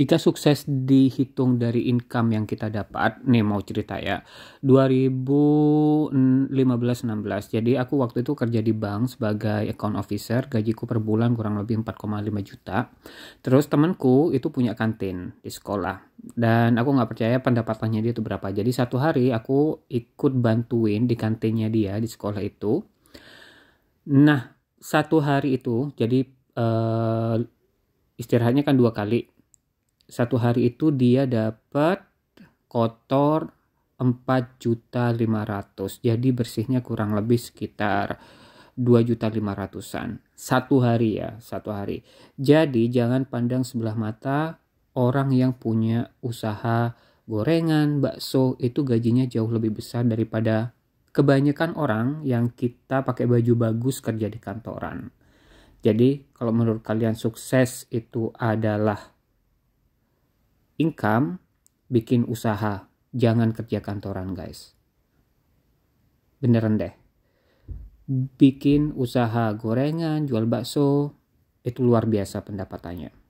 jika sukses dihitung dari income yang kita dapat, nih mau cerita ya, 2015-16, jadi aku waktu itu kerja di bank sebagai account officer, gajiku per bulan kurang lebih 4,5 juta. Terus temanku itu punya kantin di sekolah, dan aku nggak percaya pendapatannya dia itu berapa. Jadi satu hari aku ikut bantuin di kantinnya dia di sekolah itu. Nah, satu hari itu, jadi uh, istirahatnya kan dua kali satu hari itu dia dapat kotor 4.500. Jadi bersihnya kurang lebih sekitar 2.500-an. Satu hari ya, satu hari. Jadi jangan pandang sebelah mata orang yang punya usaha gorengan, bakso itu gajinya jauh lebih besar daripada kebanyakan orang yang kita pakai baju bagus kerja di kantoran. Jadi kalau menurut kalian sukses itu adalah income, bikin usaha. Jangan kerja kantoran guys. Beneran deh. Bikin usaha gorengan, jual bakso, itu luar biasa pendapatannya.